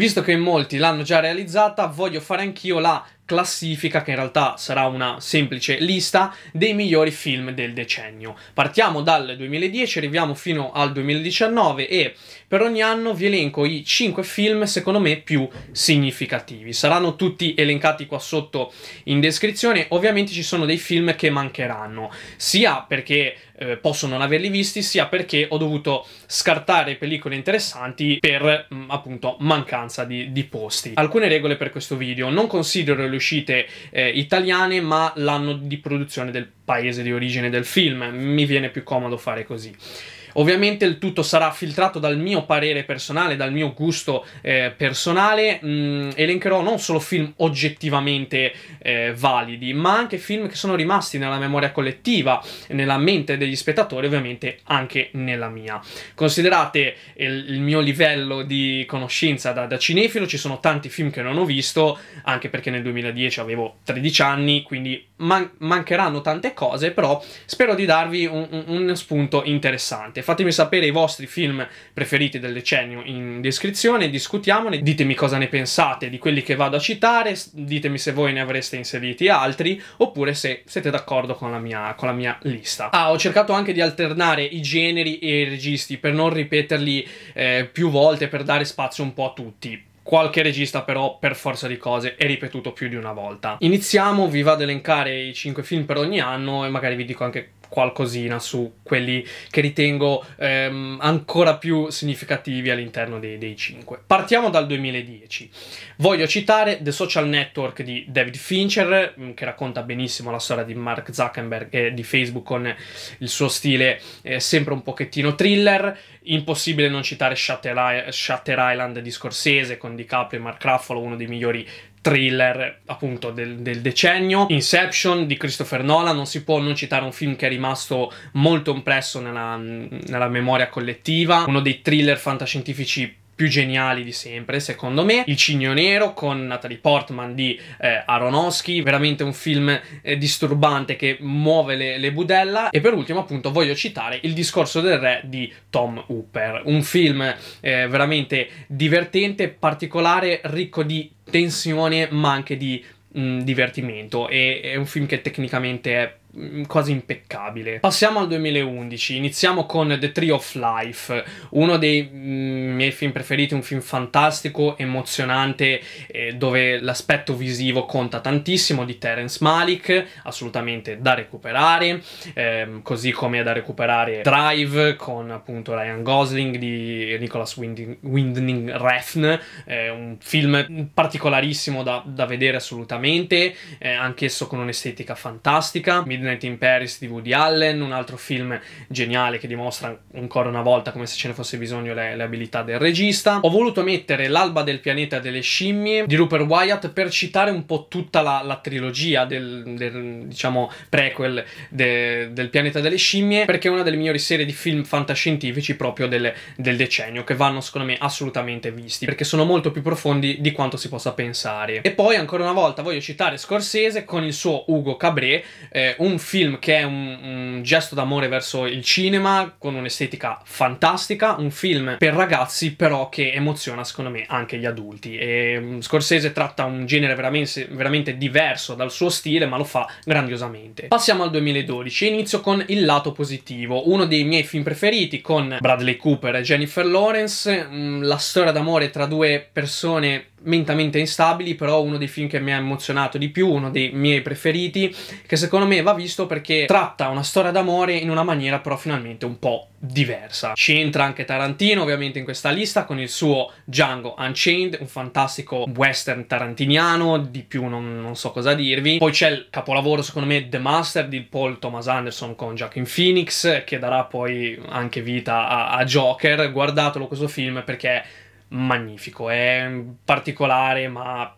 Visto che molti l'hanno già realizzata, voglio fare anch'io la classifica, che in realtà sarà una semplice lista, dei migliori film del decennio. Partiamo dal 2010, arriviamo fino al 2019 e per ogni anno vi elenco i 5 film secondo me più significativi. Saranno tutti elencati qua sotto in descrizione, ovviamente ci sono dei film che mancheranno, sia perché eh, posso non averli visti, sia perché ho dovuto scartare pellicole interessanti per mh, mm, appunto mancanza di, di, posti. Alcune regole per questo video: non considero le uscite eh, italiane, ma l'anno di produzione del paese di origine del film. Mi viene più comodo fare così. Ovviamente il tutto sarà filtrato dal mio parere personale, dal mio gusto eh, personale. Mm, elencherò non solo film oggettivamente eh, validi, ma anche film che sono rimasti nella memoria collettiva, nella mente degli spettatori, ovviamente anche nella mia. Considerate il, il mio livello di conoscenza da, da cinefilo, ci sono tanti film che non ho visto, anche perché nel 2010 avevo 13 anni, quindi man- mancheranno tante cose, però spero di darvi un, un, spunto interessante. Fatemi sapere i vostri film preferiti del decennio in descrizione, discutiamone, ditemi cosa ne pensate di quelli che vado a citare, ditemi se voi ne avreste inseriti altri, oppure se siete d'accordo con la mia, con la mia lista. Ah, ho cercato anche di alternare i generi e i registi per non ripeterli eh, più volte, per dare spazio un po' a tutti Qualche regista però per forza di cose è ripetuto più di una volta. Iniziamo, vi vado ad elencare i 5 film per ogni anno e magari vi dico anche qualcosina su quelli che ritengo ehm, ancora più significativi all'interno dei, dei 5. Partiamo dal 2010. Voglio citare The Social Network di David Fincher, mm, che racconta benissimo la storia di Mark Zuckerberg e di Facebook con il suo stile eh, sempre un pochettino thriller. Impossibile non citare Shutter, Island di Scorsese con DiCaprio e Mark Ruffalo, uno dei migliori thriller appunto del, del, decennio Inception di Christopher Nolan non si può non citare un film che è rimasto molto impresso nella, nella memoria collettiva uno dei thriller fantascientifici più geniali di sempre, secondo me. Il Cigno Nero con Natalie Portman di eh, Aronofsky, veramente un film eh, disturbante che muove le, le, budella. E per ultimo, appunto, voglio citare Il discorso del re di Tom Hooper, un film eh, veramente divertente, particolare, ricco di tensione, ma anche di mm, divertimento. E è un film che tecnicamente è Mm, quasi impeccabile. Passiamo al 2011, iniziamo con The Tree of Life, uno dei mm, miei film preferiti, un film fantastico, emozionante, eh, dove l'aspetto visivo conta tantissimo, di Terence Malik, assolutamente da recuperare, eh, così come è da recuperare Drive con appunto Ryan Gosling di Nicholas Winding, Refn, eh, un film particolarissimo da, da vedere assolutamente, eh, anch'esso con un'estetica fantastica. Mi Midnight in Paris di Woody Allen, un altro film geniale che dimostra ancora una volta come se ce ne fosse bisogno le, le abilità del regista. Ho voluto mettere L'alba del pianeta delle scimmie di Rupert Wyatt per citare un po' tutta la, la trilogia del, del, diciamo prequel de, del pianeta delle scimmie perché è una delle migliori serie di film fantascientifici proprio del, del decennio che vanno secondo me assolutamente visti perché sono molto più profondi di quanto si possa pensare. E poi ancora una volta voglio citare Scorsese con il suo Ugo Cabré, eh, un un film che è un, un gesto d'amore verso il cinema, con un'estetica fantastica, un film per ragazzi però che emoziona secondo me anche gli adulti. E mm, Scorsese tratta un genere veramente, veramente diverso dal suo stile, ma lo fa grandiosamente. Passiamo al 2012 inizio con il lato positivo, uno dei miei film preferiti con Bradley Cooper e Jennifer Lawrence, mm, la storia d'amore tra due persone mentamente instabili, però uno dei film che mi ha emozionato di più, uno dei miei preferiti, che secondo me va visto perché tratta una storia d'amore in una maniera però finalmente un po' diversa. Ci entra anche Tarantino ovviamente in questa lista con il suo Django Unchained, un fantastico western tarantiniano, di più non, non so cosa dirvi. Poi c'è il capolavoro secondo me The Master di Paul Thomas Anderson con Joaquin Phoenix, che darà poi anche vita a, a Joker. Guardatelo questo film perché magnifico, è particolare ma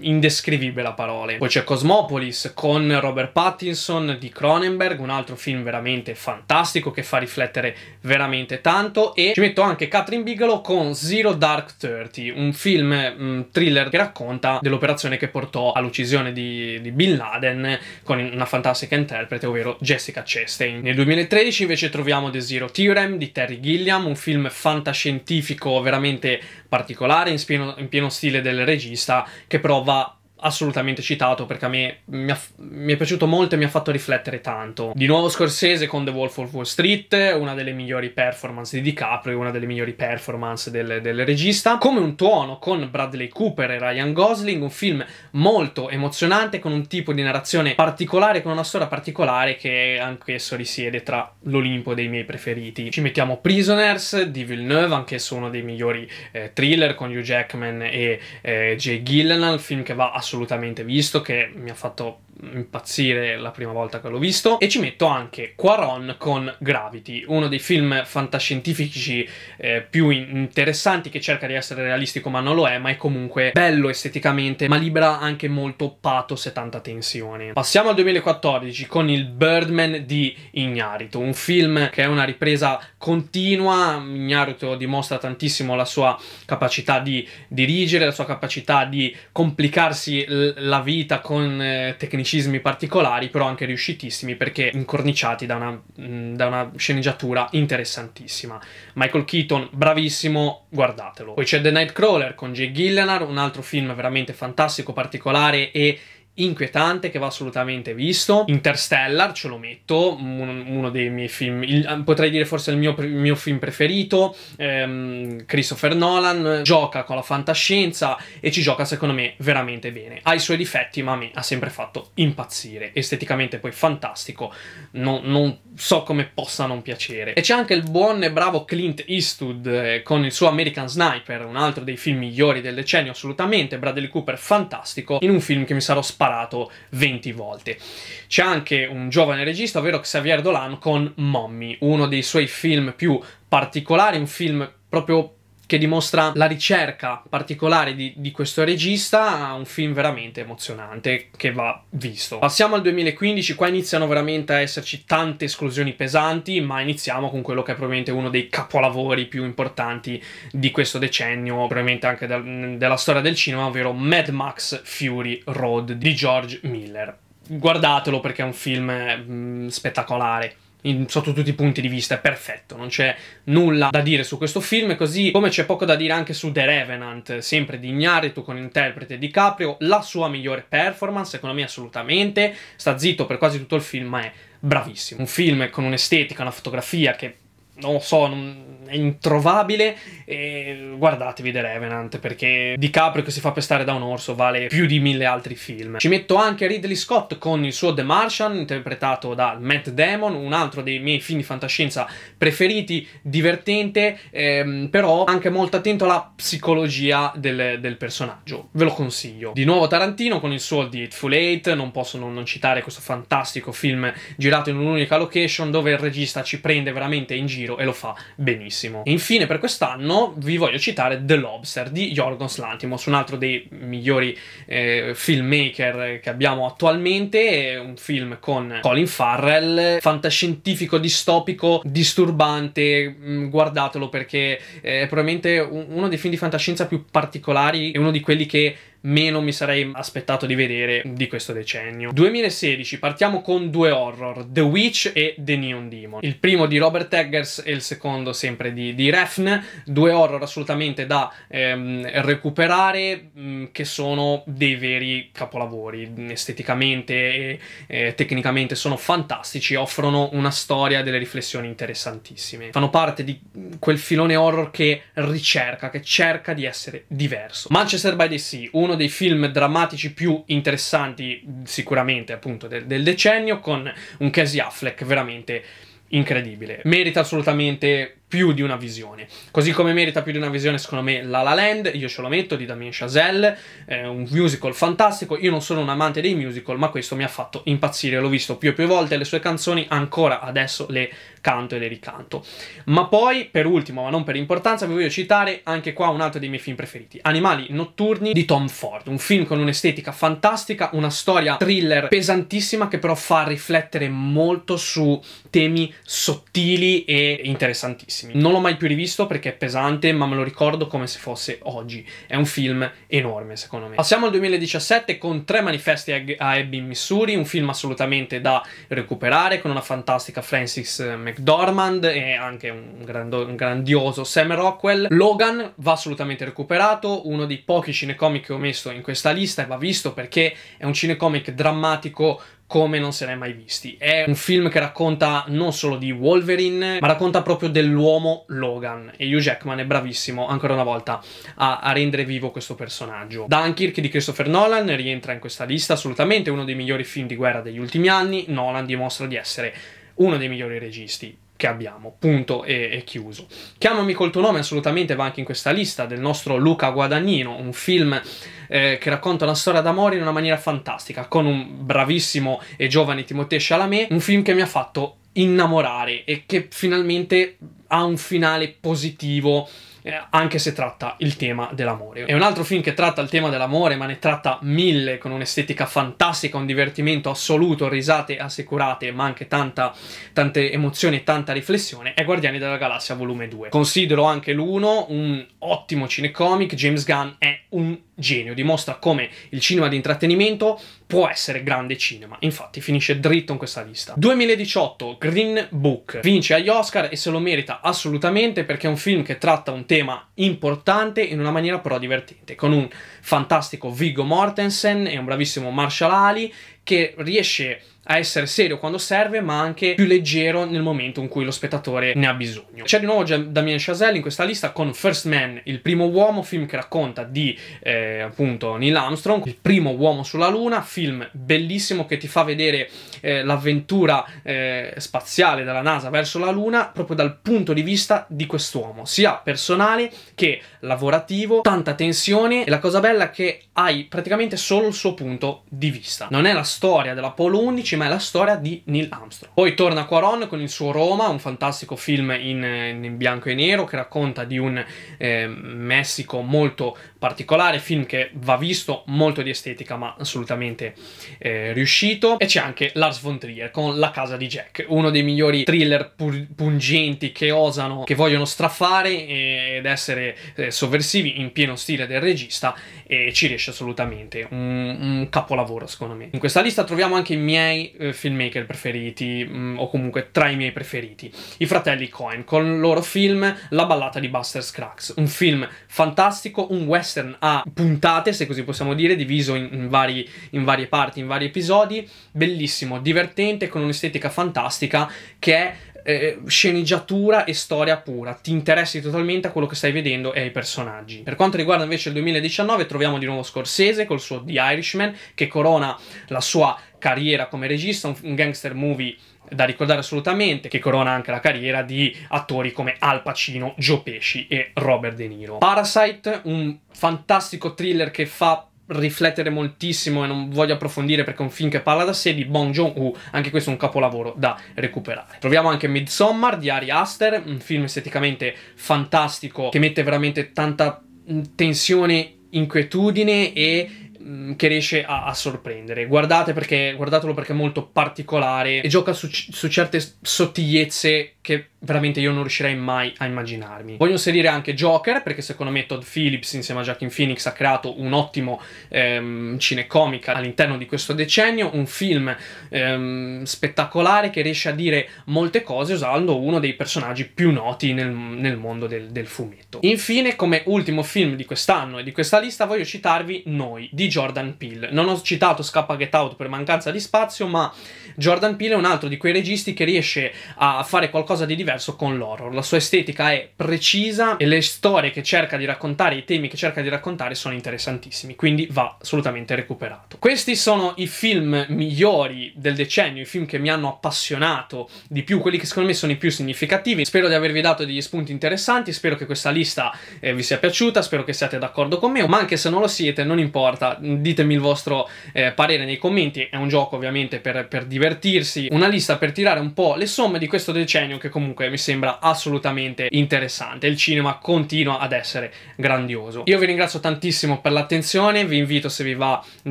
indescrivibile a parole. Poi c'è Cosmopolis con Robert Pattinson di Cronenberg, un altro film veramente fantastico che fa riflettere veramente tanto e ci metto anche Catherine Bigelow con Zero Dark Thirty, un film mh, mm, thriller che racconta dell'operazione che portò all'uccisione di, di, Bin Laden con una fantastica interprete, ovvero Jessica Chastain. Nel 2013 invece troviamo The Zero Theorem di Terry Gilliam, un film fantascientifico veramente particolare in pieno, in pieno stile del regista che che prova assolutamente citato perché a me mi, ha, mi, è piaciuto molto e mi ha fatto riflettere tanto. Di nuovo Scorsese con The Wolf of Wall Street, una delle migliori performance di DiCaprio, una delle migliori performance del, del regista. Come un tuono con Bradley Cooper e Ryan Gosling, un film molto emozionante con un tipo di narrazione particolare, con una storia particolare che anch'esso risiede tra l'Olimpo dei miei preferiti. Ci mettiamo Prisoners di Villeneuve, anch'esso uno dei migliori eh, thriller con Hugh Jackman e eh, Jay Gillenal, film che va a assolutamente, visto che mi ha fatto impazzire la prima volta che l'ho visto e ci metto anche Quaron con Gravity, uno dei film fantascientifici eh, più interessanti che cerca di essere realistico ma non lo è, ma è comunque bello esteticamente, ma libera anche molto pathos e tanta tensione. Passiamo al 2014 con il Birdman di Ignarito, un film che è una ripresa continua, Ignarito dimostra tantissimo la sua capacità di dirigere, la sua capacità di complicarsi l- la vita con eh, tecnicismi tecnicismi particolari, però anche riuscitissimi perché incorniciati da una, mm, da una sceneggiatura interessantissima. Michael Keaton, bravissimo, guardatelo. Poi c'è The Nightcrawler con Jay Gillenar, un altro film veramente fantastico, particolare e inquietante che va assolutamente visto. Interstellar, ce lo metto, un, uno dei miei film, il, eh, potrei dire forse il mio, il mio film preferito. Ehm, Christopher Nolan gioca con la fantascienza e ci gioca secondo me veramente bene. Ha i suoi difetti, ma a me ha sempre fatto impazzire. Esteticamente poi fantastico, non, non so come possa non piacere. E c'è anche il buon e bravo Clint Eastwood eh, con il suo American Sniper, un altro dei film migliori del decennio assolutamente. Bradley Cooper fantastico, in un film che mi sarò spazio sparato 20 volte. C'è anche un giovane regista, ovvero Xavier Dolan, con Mommy, uno dei suoi film più particolari, un film proprio che dimostra la ricerca particolare di, di questo regista, un film veramente emozionante che va visto. Passiamo al 2015, qua iniziano veramente a esserci tante esclusioni pesanti, ma iniziamo con quello che è probabilmente uno dei capolavori più importanti di questo decennio, probabilmente anche del, della storia del cinema, ovvero Mad Max Fury Road di George Miller. Guardatelo perché è un film mh, mm, spettacolare in, sotto tutti i punti di vista, è perfetto, non c'è nulla da dire su questo film, così come c'è poco da dire anche su The Revenant, sempre di Ignaritu con interprete di Caprio, la sua migliore performance, secondo me assolutamente, sta zitto per quasi tutto il film, ma è bravissimo. Un film con un'estetica, una fotografia che non lo so, non, è introvabile. E guardatevi The Revenant perché DiCaprio che si fa pestare da un orso vale più di mille altri film. Ci metto anche Ridley Scott con il suo The Martian, interpretato da Matt Damon, un altro dei miei film di fantascienza preferiti, divertente, ehm, però anche molto attento alla psicologia del, del, personaggio. Ve lo consiglio. Di nuovo Tarantino con il suo The Hateful Eight, non posso non, non citare questo fantastico film girato in un'unica location dove il regista ci prende veramente in giro tiro e lo fa benissimo. E infine per quest'anno vi voglio citare The Lobster di Jorgos Lantimos, un altro dei migliori eh, filmmaker che abbiamo attualmente, è un film con Colin Farrell, fantascientifico, distopico, disturbante, mm, guardatelo perché eh, è probabilmente uno dei film di fantascienza più particolari e uno di quelli che meno mi sarei aspettato di vedere di questo decennio. 2016, partiamo con due horror, The Witch e The Neon Demon. Il primo di Robert Eggers e il secondo sempre di, di Refn, due horror assolutamente da ehm, recuperare mh, mm, che sono dei veri capolavori, esteticamente e eh, tecnicamente sono fantastici, offrono una storia e delle riflessioni interessantissime. Fanno parte di mm, quel filone horror che ricerca, che cerca di essere diverso. Manchester by the Sea, un uno dei film drammatici più interessanti sicuramente appunto del, del decennio con un Casey Affleck veramente incredibile. Merita assolutamente più di una visione. Così come merita più di una visione, secondo me, La La Land, io ce lo metto, di Damien Chazelle, eh, un musical fantastico. Io non sono un amante dei musical, ma questo mi ha fatto impazzire. L'ho visto più e più volte, le sue canzoni ancora adesso le canto e le ricanto. Ma poi, per ultimo, ma non per importanza, vi voglio citare anche qua un altro dei miei film preferiti, Animali notturni di Tom Ford, un film con un'estetica fantastica, una storia thriller pesantissima che però fa riflettere molto su temi sottili e interessantissimi pesantissimi. Non l'ho mai più rivisto perché è pesante, ma me lo ricordo come se fosse oggi. È un film enorme, secondo me. Passiamo al 2017 con tre manifesti a Abbey, Missouri, un film assolutamente da recuperare con una fantastica Francis McDormand e anche un, grando, un grandioso Sam Rockwell. Logan va assolutamente recuperato, uno dei pochi cinecomic che ho messo in questa lista e va visto perché è un cinecomic drammatico come non se ne è mai visti. È un film che racconta non solo di Wolverine, ma racconta proprio dell'uomo Logan. E Hugh Jackman è bravissimo, ancora una volta, a, a rendere vivo questo personaggio. Dunkirk di Christopher Nolan rientra in questa lista, assolutamente uno dei migliori film di guerra degli ultimi anni. Nolan dimostra di essere uno dei migliori registi che abbiamo, punto e, e, chiuso. Chiamami col tuo nome assolutamente va anche in questa lista del nostro Luca Guadagnino, un film eh, che racconta una storia d'amore in una maniera fantastica, con un bravissimo e giovane Timothée Chalamet, un film che mi ha fatto innamorare e che finalmente ha un finale positivo eh, anche se tratta il tema dell'amore. È un altro film che tratta il tema dell'amore, ma ne tratta mille, con un'estetica fantastica, un divertimento assoluto, risate assicurate, ma anche tanta, tante emozioni e tanta riflessione, è Guardiani della Galassia volume 2. Considero anche l'uno un ottimo cinecomic, James Gunn è un genio, dimostra come il cinema di intrattenimento può essere grande cinema. Infatti finisce dritto in questa lista. 2018 Green Book vince agli Oscar e se lo merita assolutamente perché è un film che tratta un tema tema importante in una maniera però divertente, con un fantastico Vigo Mortensen e un bravissimo Marshall Ali che riesce a a essere serio quando serve, ma anche più leggero nel momento in cui lo spettatore ne ha bisogno. C'è di nuovo Damien Chazelle in questa lista con First Man, il primo uomo, film che racconta di eh, appunto Neil Armstrong, il primo uomo sulla Luna, film bellissimo che ti fa vedere eh, l'avventura eh, spaziale dalla NASA verso la Luna proprio dal punto di vista di quest'uomo, sia personale che lavorativo, tanta tensione e la cosa bella è che hai praticamente solo il suo punto di vista. Non è la storia dell'Apollo 11, ma è la storia di Neil Armstrong. Poi torna Quaron con il suo Roma, un fantastico film in, in bianco e nero che racconta di un eh, Messico molto particolare, film che va visto molto di estetica ma assolutamente eh, riuscito. E c'è anche Lars von Trier con La casa di Jack, uno dei migliori thriller pungenti che osano, che vogliono straffare ed essere eh, sovversivi in pieno stile del regista e ci riesce assolutamente, un, un capolavoro secondo me. In questa lista troviamo anche i miei eh, filmmaker preferiti, mh, mm, o comunque tra i miei preferiti, i fratelli Cohen, con il loro film La ballata di Buster Scruggs, un film fantastico, un western a puntate, se così possiamo dire, diviso in, in, vari, in varie parti, in vari episodi, bellissimo, divertente, con un'estetica fantastica che è eh, sceneggiatura e storia pura, ti interessi totalmente a quello che stai vedendo e ai personaggi. Per quanto riguarda invece il 2019 troviamo di nuovo Scorsese col suo The Irishman che corona la sua carriera come regista, un, gangster movie da ricordare assolutamente, che corona anche la carriera di attori come Al Pacino, Joe Pesci e Robert De Niro. Parasite, un fantastico thriller che fa riflettere moltissimo e non voglio approfondire perché è un film che parla da sé di Bong Joon-ho, anche questo è un capolavoro da recuperare. Troviamo anche Midsommar di Ari Aster, un film esteticamente fantastico che mette veramente tanta mm, tensione, inquietudine e Mm, che riesce a, a sorprendere. Perché, guardatelo perché è molto particolare e gioca su, su certe sottigliezze che veramente io non riuscirei mai a immaginarmi. Voglio inserire anche Joker perché secondo me Todd Phillips insieme a Joaquin Phoenix ha creato un ottimo ehm, cinecomica all'interno di questo decennio, un film ehm, spettacolare che riesce a dire molte cose usando uno dei personaggi più noti nel, nel mondo del, del, fumetto. Infine come ultimo film di quest'anno e di questa lista voglio citarvi Noi di Jordan Peele. Non ho citato Scappa Get Out per mancanza di spazio ma Jordan Peele è un altro di quei registi che riesce a fare qualcosa qualcosa di diverso con l'horror. La sua estetica è precisa e le storie che cerca di raccontare, i temi che cerca di raccontare sono interessantissimi, quindi va assolutamente recuperato. Questi sono i film migliori del decennio, i film che mi hanno appassionato di più, quelli che secondo me sono i più significativi. Spero di avervi dato degli spunti interessanti, spero che questa lista eh, vi sia piaciuta, spero che siate d'accordo con me, ma anche se non lo siete, non importa, ditemi il vostro eh, parere nei commenti, è un gioco ovviamente per, per divertirsi, una lista per tirare un po' le somme di questo decennio che che comunque mi sembra assolutamente interessante. Il cinema continua ad essere grandioso. Io vi ringrazio tantissimo per l'attenzione, vi invito se vi va in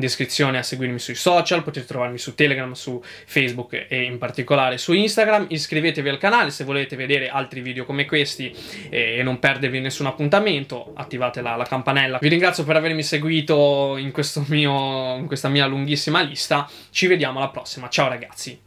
descrizione a seguirmi sui social, potete trovarmi su Telegram, su Facebook e in particolare su Instagram. Iscrivetevi al canale se volete vedere altri video come questi e non perdervi nessun appuntamento, attivate la, la campanella. Vi ringrazio per avermi seguito in, mio, in questa mia lunghissima lista, ci vediamo alla prossima, ciao ragazzi!